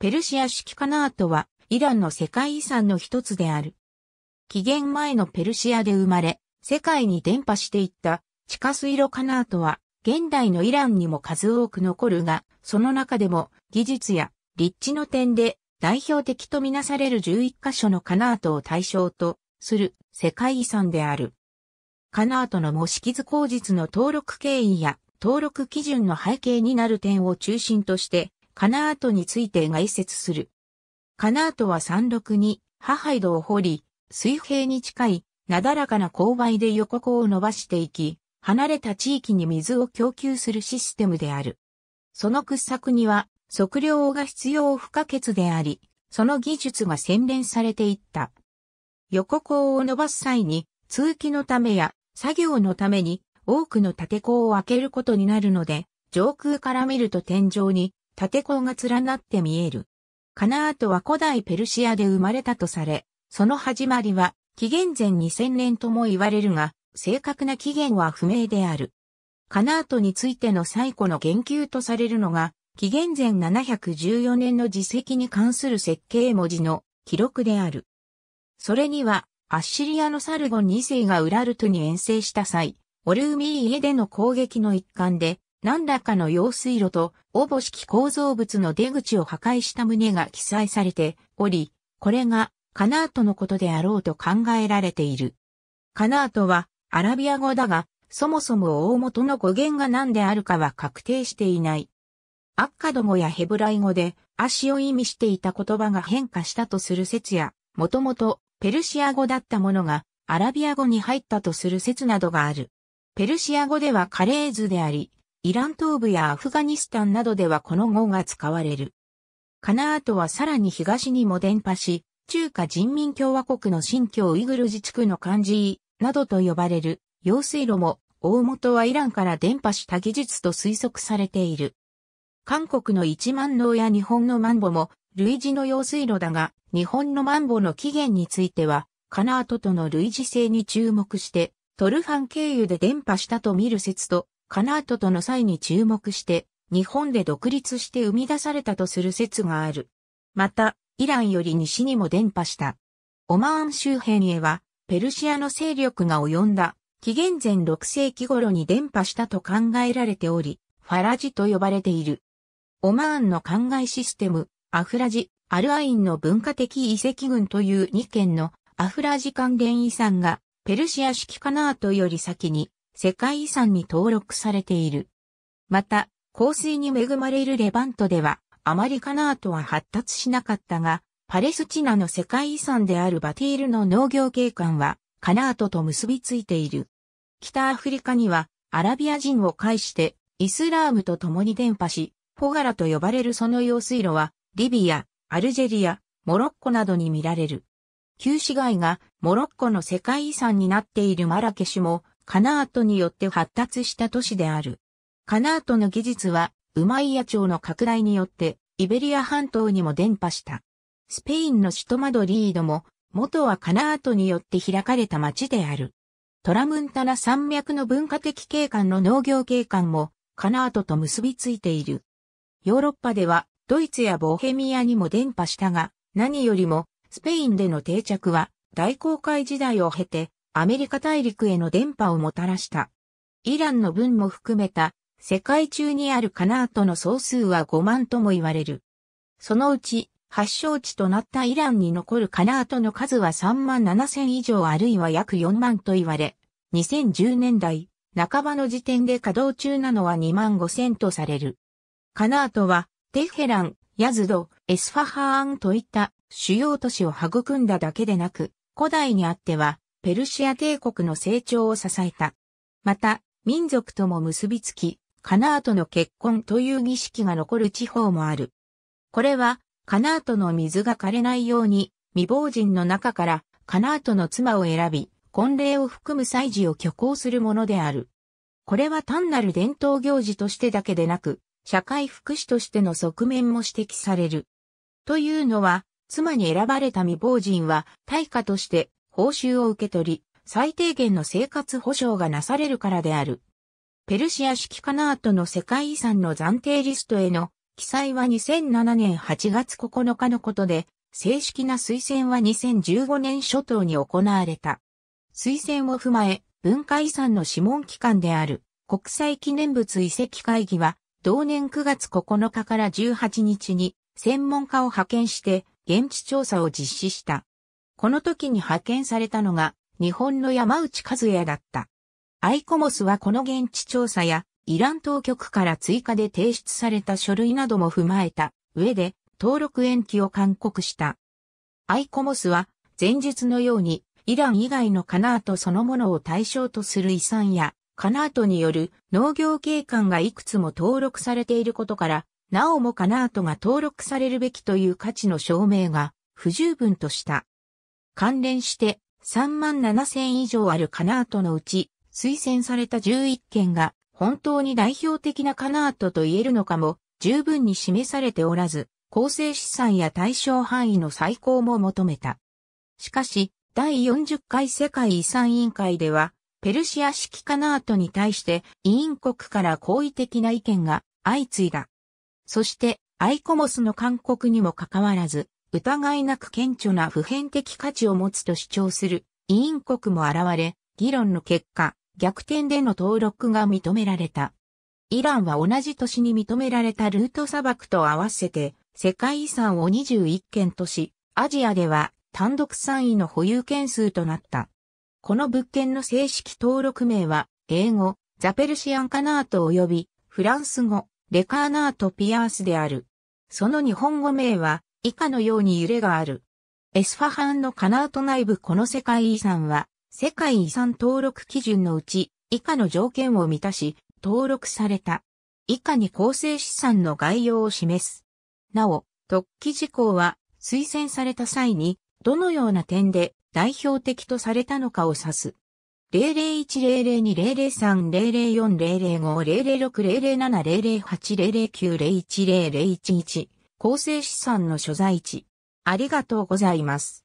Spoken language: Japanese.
ペルシア式カナートはイランの世界遺産の一つである。紀元前のペルシアで生まれ、世界に伝播していった地下水路カナートは現代のイランにも数多く残るが、その中でも技術や立地の点で代表的とみなされる11カ所のカナートを対象とする世界遺産である。カナートの模式図工術の登録経緯や登録基準の背景になる点を中心としてカナートについて概説する。カナートは山麓に、ハハイドを掘り、水平に近い、なだらかな勾配で横行を伸ばしていき、離れた地域に水を供給するシステムである。その掘削には、測量が必要不可欠であり、その技術が洗練されていった。横行を伸ばす際に、通気のためや作業のために多くの縦溝を開けることになるので、上空から見ると天井に縦孔が連なって見える。カナートは古代ペルシアで生まれたとされ、その始まりは紀元前2000年とも言われるが、正確な起源は不明である。カナートについての最古の言及とされるのが、紀元前714年の自績に関する設計文字の記録である。それには、アッシリアのサルゴン2世がウラルトに遠征した際、オルーミー家での攻撃の一環で、何らかの用水路と、おぼしき構造物の出口を破壊した旨が記載されており、これがカナートのことであろうと考えられている。カナートはアラビア語だが、そもそも大元の語源が何であるかは確定していない。アッカド語やヘブライ語で、足を意味していた言葉が変化したとする説や、もともとペルシア語だったものがアラビア語に入ったとする説などがある。ペルシア語ではカレーズであり、イラン東部やアフガニスタンなどではこの語が使われる。カナートはさらに東にも伝播し、中華人民共和国の新疆ウイグル自治区の漢字などと呼ばれる用水路も大元はイランから伝播した技術と推測されている。韓国の一万能や日本のマンボも類似の用水路だが、日本のマンボの起源については、カナートとの類似性に注目して、トルファン経由で伝播したと見る説と、カナートとの際に注目して、日本で独立して生み出されたとする説がある。また、イランより西にも伝播した。オマーン周辺へは、ペルシアの勢力が及んだ、紀元前6世紀頃に伝播したと考えられており、ファラジと呼ばれている。オマーンの考えシステム、アフラジ、アルアインの文化的遺跡群という2件のアフラジ関連遺産が、ペルシア式カナートより先に世界遺産に登録されている。また、香水に恵まれるレバントでは、あまりカナートは発達しなかったが、パレスチナの世界遺産であるバティールの農業景観は、カナートと結びついている。北アフリカには、アラビア人を介して、イスラームと共に伝播し、フォガラと呼ばれるその用水路は、リビア、アルジェリア、モロッコなどに見られる。旧市街がモロッコの世界遺産になっているマラケシュもカナートによって発達した都市である。カナートの技術は、ウマイヤ朝の拡大によって、イベリア半島にも伝播した。スペインの首都マドリードも、元はカナートによって開かれた町である。トラムンタナ山脈の文化的景観の農業景観も、カナートと結びついている。ヨーロッパでは、ドイツやボヘミアにも伝播したが、何よりも、スペインでの定着は、大航海時代を経て、アメリカ大陸への電波をもたらした。イランの分も含めた世界中にあるカナートの総数は5万とも言われる。そのうち発祥地となったイランに残るカナートの数は3万7千以上あるいは約4万と言われ、2010年代半ばの時点で稼働中なのは2万5千とされる。カナートはテヘラン、ヤズド、エスファハーンといった主要都市を育んだだけでなく、古代にあってはペルシア帝国の成長を支えた。また、民族とも結びつき、カナートの結婚という儀式が残る地方もある。これは、カナートの水が枯れないように、未亡人の中から、カナートの妻を選び、婚礼を含む祭事を挙行するものである。これは単なる伝統行事としてだけでなく、社会福祉としての側面も指摘される。というのは、妻に選ばれた未亡人は、対価として報酬を受け取り、最低限の生活保障がなされるからである。ペルシア式カナートの世界遺産の暫定リストへの記載は2007年8月9日のことで、正式な推薦は2015年初頭に行われた。推薦を踏まえ、文化遺産の諮問機関である国際記念物遺跡会議は、同年9月9日から18日に専門家を派遣して現地調査を実施した。この時に派遣されたのが、日本の山内和也だった。アイコモスはこの現地調査や、イラン当局から追加で提出された書類なども踏まえた上で、登録延期を勧告した。アイコモスは、前述のように、イラン以外のカナートそのものを対象とする遺産や、カナートによる農業景観がいくつも登録されていることから、なおもカナートが登録されるべきという価値の証明が不十分とした。関連して3万7千以上あるカナートのうち、推薦された11件が本当に代表的なカナートと言えるのかも十分に示されておらず、構成資産や対象範囲の再考も求めた。しかし、第40回世界遺産委員会では、ペルシア式カナートに対して委員国から好意的な意見が相次いだ。そして、アイコモスの勧告にもかかわらず、疑いなく顕著な普遍的価値を持つと主張する委員国も現れ、議論の結果、逆転での登録が認められた。イランは同じ年に認められたルート砂漠と合わせて世界遺産を21件とし、アジアでは単独3位の保有件数となった。この物件の正式登録名は、英語、ザペルシアンカナート及び、フランス語、レカーナートピアースである。その日本語名は、以下のように揺れがある。エスファハンのカナート内部この世界遺産は、世界遺産登録基準のうち、以下の条件を満たし、登録された。以下に構成資産の概要を示す。なお、特記事項は、推薦された際に、どのような点で代表的とされたのかを指す。001002003004005006070080090010011構成資産の所在地。ありがとうございます。